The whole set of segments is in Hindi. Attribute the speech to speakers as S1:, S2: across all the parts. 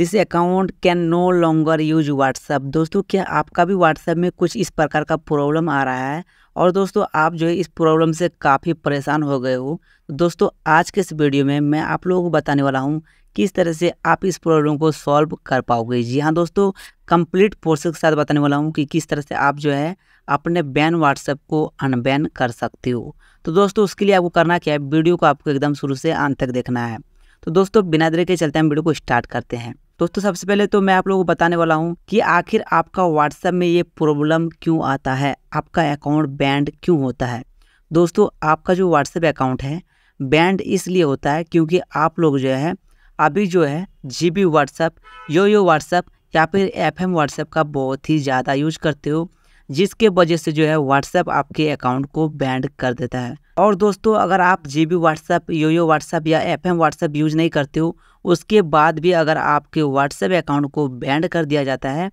S1: this account can no longer use WhatsApp दोस्तों क्या आपका भी व्हाट्सएप में कुछ इस प्रकार का प्रॉब्लम आ रहा है और दोस्तों आप जो है इस प्रॉब्लम से काफ़ी परेशान हो गए हो दोस्तों आज के इस वीडियो में मैं आप लोगों को बताने वाला हूँ किस तरह से आप इस प्रॉब्लम को सॉल्व कर पाओगे जी हाँ दोस्तों कंप्लीट प्रोसेस के साथ बताने वाला हूँ कि किस तरह से आप जो है अपने बैन व्हाट्सएप को अनबैन कर सकते हो तो दोस्तों उसके लिए आपको करना क्या है वीडियो को आपको एकदम शुरू से अंत तक देखना है तो दोस्तों बिना देर के चलते हम वीडियो को स्टार्ट करते हैं दोस्तों सबसे पहले तो मैं आप लोगों को बताने वाला हूँ कि आखिर आपका व्हाट्सएप में ये प्रॉब्लम क्यों आता है आपका अकाउंट बैंड क्यों होता है दोस्तों आपका जो व्हाट्सएप अकाउंट है बैंड इसलिए होता है क्योंकि आप लोग जो है अभी जो है G B WhatsApp yo yo WhatsApp या फिर एफ एम व्हाट्सएप का बहुत ही ज़्यादा यूज करते हो जिसके वजह से जो है व्हाट्सएप आपके अकाउंट को बैंड कर देता है और दोस्तों अगर आप G B WhatsApp yo yo WhatsApp या एफ एम व्हाट्सएप यूज नहीं करते हो उसके बाद भी अगर आपके व्हाट्सएप अकाउंट को बैंड कर दिया जाता है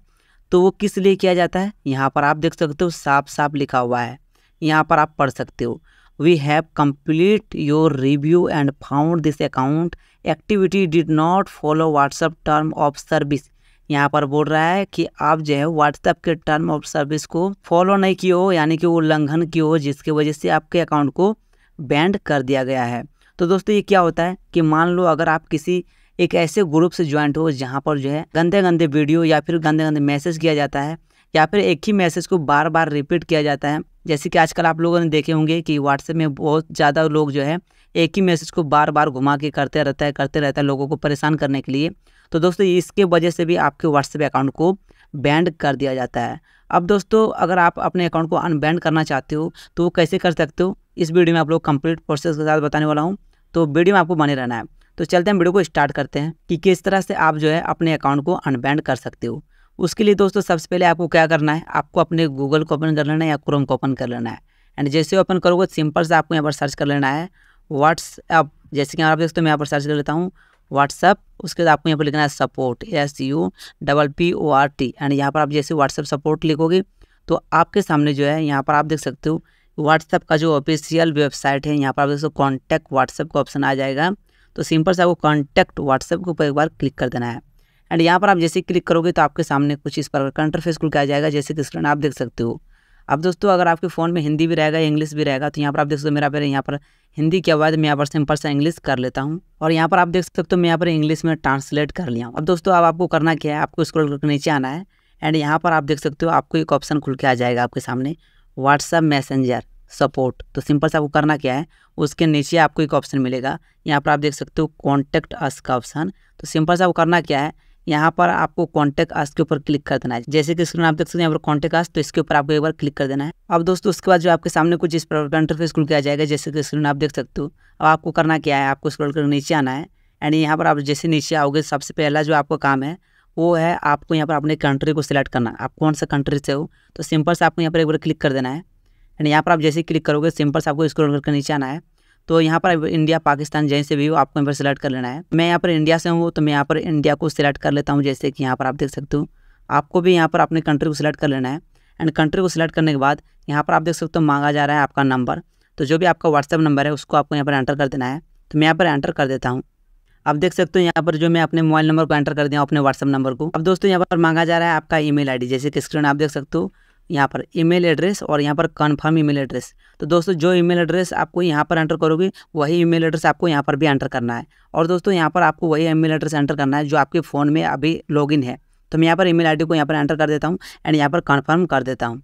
S1: तो वो किस लिए किया जाता है यहाँ पर आप देख सकते हो साफ साफ लिखा हुआ है यहाँ पर आप पढ़ सकते हो we have complete your review and found this account activity did not follow WhatsApp term of service यहाँ पर बोल रहा है कि आप जो है व्हाट्सएप के टर्म ऑफ सर्विस को फॉलो नहीं किए हो यानी कि उल्लंघन किए हो जिसकी वजह से आपके अकाउंट को बैंड कर दिया गया है तो दोस्तों ये क्या होता है कि मान लो अगर आप किसी एक ऐसे ग्रुप से ज्वाइंट हो जहाँ पर जो है गंदे गंदे वीडियो या फिर गंदे गंदे मैसेज किया जाता है या फिर एक ही मैसेज को बार बार रिपीट किया जाता है जैसे कि आजकल आप लोगों ने देखे होंगे कि व्हाट्सएप में बहुत ज़्यादा लोग जो है एक ही मैसेज को बार बार घुमा के करते रहता है करते रहता है लोगों को परेशान करने के लिए तो दोस्तों इसके वजह से भी आपके व्हाट्सएप अकाउंट को बैंड कर दिया जाता है अब दोस्तों अगर आप अपने अकाउंट को अनबैंड करना चाहते हो तो वो कैसे कर सकते हो इस वीडियो में आप लोग कंप्लीट प्रोसेस के साथ बताने वाला हूँ तो वीडियो में आपको बने रहना है तो चलते हैं वीडियो को स्टार्ट करते हैं कि किस तरह से आप जो है अपने अकाउंट को अनबैंड कर सकते हो उसके लिए दोस्तों सबसे पहले आपको क्या करना है आपको अपने गूगल को ओपन कर लेना है या क्रोम को ओपन कर लेना है एंड जैसे ओपन करोगे सिंपल से आपको यहाँ पर सर्च कर लेना है व्हाट्सएप जैसे कि आप हो मैं यहाँ पर सर्च कर लेता हूँ व्हाट्सअप उसके बाद आपको यहाँ पर लिखना है support S U double P O R T and यहाँ पर आप जैसे व्हाट्सअप सपोर्ट लिखोगे तो आपके सामने जो है यहाँ पर आप देख सकते हो व्हाट्सअप का जो ऑफिशियल वेबसाइट है यहाँ पर आप देखो कॉन्टैक्ट व्हाट्सअप का ऑप्शन आ जाएगा तो सिंपल से आपको कॉन्टैक्ट व्हाट्सअप के ऊपर एक बार क्लिक कर देना है एंड यहाँ पर आप जैसे क्लिक करोगे तो आपके सामने कुछ इस पर कंटरफेस खुल के आ जाएगा जैसे कि स्क्रीन आप देख सकते हो अब दोस्तों अगर आपके फ़ोन में हिंदी भी रहेगा इंग्लिश भी रहेगा तो यहाँ पर आप देख सकते हो मेरा पहले यहाँ पर हिंदी के बाद मैं यहाँ पर सिंपल सा इंग्लिश कर लेता हूँ और यहाँ पर आप देख सकते हो तो मैं यहाँ पर इंग्लिश में ट्रांसलेट कर लिया हूँ अब दोस्तों अब आपको करना क्या है आपको स्क्रॉल करके नीचे आना है एंड यहाँ पर आप देख सकते हो आपको एक ऑप्शन खुल के आ जाएगा आपके सामने व्हाट्सअप मैसेंजर सपोर्ट तो सिंपल सा आपको करना क्या है उसके नीचे आपको एक ऑप्शन मिलेगा यहाँ पर आप देख सकते हो कॉन्टेक्ट अस का ऑप्शन तो सिंपल सा आपको करना क्या है यहाँ पर आपको कॉन्टैक्ट आस के ऊपर क्लिक कर देना है जैसे कि स्क्रीन आप देख सकते हैं यहाँ पर कॉन्टेक्ट आस तो इसके ऊपर आपको एक बार क्लिक कर देना है अब दोस्तों उसके बाद जो आपके सामने कुछ इस प्रकार इंटरफेस खुल किया जाएगा जैसे कि स्क्रीन आप देख सकते हो अब आपको करना क्या है आपको स्क्रॉल कर नीचे आना है एंड यहाँ पर आप जैसे नीचे आओगे सबसे पहला जो आपका काम है वो है आपको यहाँ पर अपने कंट्री को सिलेक्ट करना आप कौन सा कंट्री से हो तो सिंपल से आपको यहाँ पर एक बार क्लिक कर देना है एंड यहाँ पर आप जैसे क्लिक करोगे सिंपल से आपको स्क्रॉल करके नीचे आना है तो यहाँ पर इंडिया पाकिस्तान जैसे भी हो आपको यहाँ पर सिलेक्ट कर लेना है मैं यहाँ पर इंडिया से हूँ तो मैं यहाँ पर इंडिया को सिलेक्ट कर लेता हूँ जैसे कि यहाँ पर आप देख सकते हो आपको भी यहाँ पर अपने कंट्री को सिलेक्ट कर लेना है एंड कंट्री को सिलेक्ट करने के बाद यहाँ पर आप देख सकते हो मांगा जा रहा है आपका नंबर तो जो भी आपका व्हाट्सअप नंबर है उसको आपको यहाँ पर एंटर कर देना है तो मैं यहाँ पर एंटर कर देता हूँ आप देख सकते हो यहाँ पर जो मैं अपने मोबाइल नंबर को एंटर कर दिया अपने व्हाट्सअप नंबर को अब दोस्तों यहाँ पर मांगा जा रहा है आपका ईमेल आईडी जैसे कि स्क्रीन आप देख सकते हो यहाँ पर ईमेल एड्रेस और यहाँ पर कन्फर्म ईमेल एड्रेस तो दोस्तों जो ईमेल एड्रेस आपको यहाँ पर एंटर करोगे वही ईमेल एड्रेस आपको यहाँ पर भी एंटर करना है और दोस्तों यहाँ पर आपको वही ईमेल एड्रेस एंटर करना है जो आपके फ़ोन में अभी लॉगिन है तो मैं यहाँ पर ईमेल आईडी को यहाँ पर एंटर कर देता हूँ एंड यहाँ पर कन्फर्म कर देता हूँ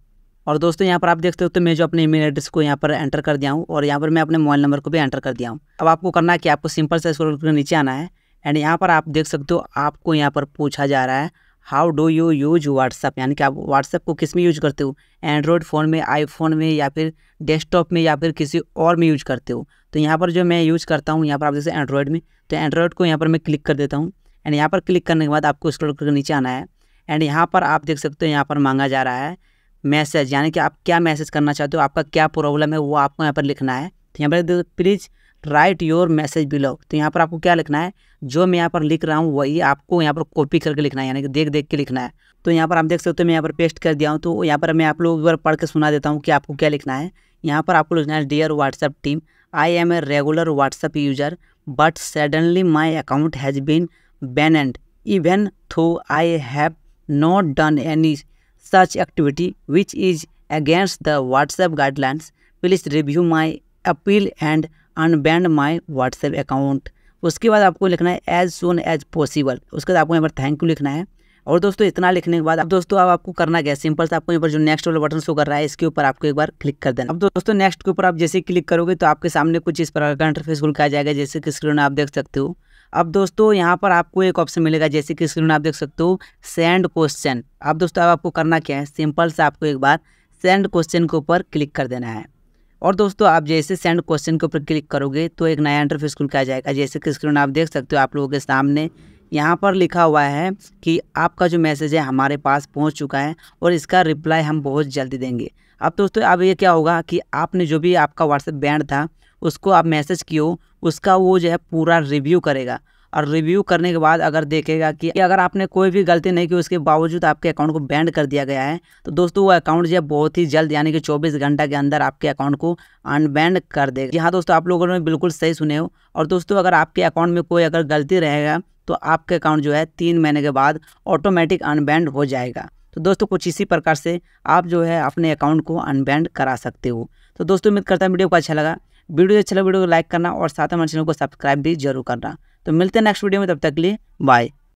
S1: और दोस्तों यहाँ पर आप देख सकते हो तो मैं जो अपने ईमेल एड्रेस को यहाँ पर एंटर कर दिया हूँ और यहाँ पर मैं अपने मोबाइल नंबर को भी एंटर कर दिया हूँ अब आपको करना है कि आपको सिंपल से स्क्रॉल करके नीचे आना है एंड यहाँ पर आप देख सकते हो आपको यहाँ पर पूछा जा रहा है how do you use WhatsApp यानी कि आप व्हाट्सअप को किस में यूज करते हो एंड्रॉयड फ़ोन में आईफोन में या फिर डेस्कटॉप में या फिर किसी और में यूज करते हो तो यहाँ पर जो मैं यूज़ करता हूँ यहाँ पर आप जैसे एंड्रॉयड में तो एंड्रॉयड को यहाँ पर मैं क्लिक कर देता हूँ एंड यहाँ पर क्लिक करने के बाद आपको स्क्रॉल करके नीचे आना है एंड यहाँ पर आप देख सकते हो यहाँ पर मांगा जा रहा है मैसेज यानी कि आप क्या मैसेज करना चाहते हो आपका क्या प्रॉब्लम है वो आपको यहाँ पर लिखना है तो यहाँ पर please write your message below तो यहाँ पर आपको क्या लिखना है जो मैं यहाँ पर लिख रहा हूँ वही आपको यहाँ पर कॉपी करके लिखना है यानी कि देख देख के लिखना है तो यहाँ पर आप देख सकते हो मैं यहाँ पर पेस्ट कर दिया हूँ तो यहाँ पर मैं आप लोग एक बार पढ़ के सुना देता हूँ कि आपको क्या लिखना है यहाँ पर आपको लिखना है dear WhatsApp team I am a regular WhatsApp user but suddenly my account has been ban and even though I have not done any such activity which is against the WhatsApp guidelines please review my appeal and unbanned my WhatsApp account उसके बाद आपको लिखना है एज सुन एज पॉसिबल उसके बाद आपको यहाँ पर थैंक यू लिखना है और दोस्तों इतना लिखने के बाद अब दोस्तों अब आपको करना क्या सिंपल से आपको यहाँ पर जो नेक्स्ट वाला बटन शो कर रहा है इसके ऊपर आपको एक बार क्लिक कर देना अब दोस्तों नेक्स्ट के ऊपर आप जैसे क्लिक करोगे तो आपके सामने कुछ इस प्रकार का इंटरफेस खुल आ जाएगा जैसे कि स्क्रीन आप देख सकते हो अब दोस्तों यहाँ पर आपको एक ऑप्शन मिलेगा जैसे कि स्क्रीन आप देख सकते हो सेंड क्वेश्चन अब दोस्तों अब आपको करना क्या है सिंपल से आपको एक बार सेंड क्वेश्चन के ऊपर क्लिक कर देना है और दोस्तों आप जैसे सेंड क्वेश्चन के ऊपर क्लिक करोगे तो एक नया इंटरफेस खुल के आ जाएगा जैसे कि स्क्रीन आप देख सकते हो आप लोगों के सामने यहाँ पर लिखा हुआ है कि आपका जो मैसेज है हमारे पास पहुँच चुका है और इसका रिप्लाई हम बहुत जल्दी देंगे अब दोस्तों अब ये क्या होगा कि आपने जो भी आपका व्हाट्सएप बैंड था उसको आप मैसेज किए उसका वो जो है पूरा रिव्यू करेगा और रिव्यू करने के बाद अगर देखेगा कि अगर आपने कोई भी गलती नहीं की उसके बावजूद आपके अकाउंट को बैंड कर दिया गया है तो दोस्तों वो अकाउंट जो है बहुत ही जल्द यानी कि चौबीस घंटा के अंदर आपके अकाउंट को अनबैंड कर देगा यहाँ दोस्तों आप लोगों ने बिल्कुल सही सुने हो और दोस्तों अगर आपके अकाउंट में कोई अगर गलती रहेगा तो आपके अकाउंट जो है तीन महीने के बाद ऑटोमेटिक अनबैंड हो जाएगा तो दोस्तों कुछ इसी प्रकार से आप जो है अपने अकाउंट को अनबैंड करा सकते हो तो दोस्तों उम्मीद करता है वीडियो को अच्छा लगा वीडियो अच्छा लगा वीडियो तो को लाइक करना और साथ में हमारे चैनल को सब्सक्राइब भी जरूर करना तो मिलते हैं नेक्स्ट वीडियो में तब तक लिए बाय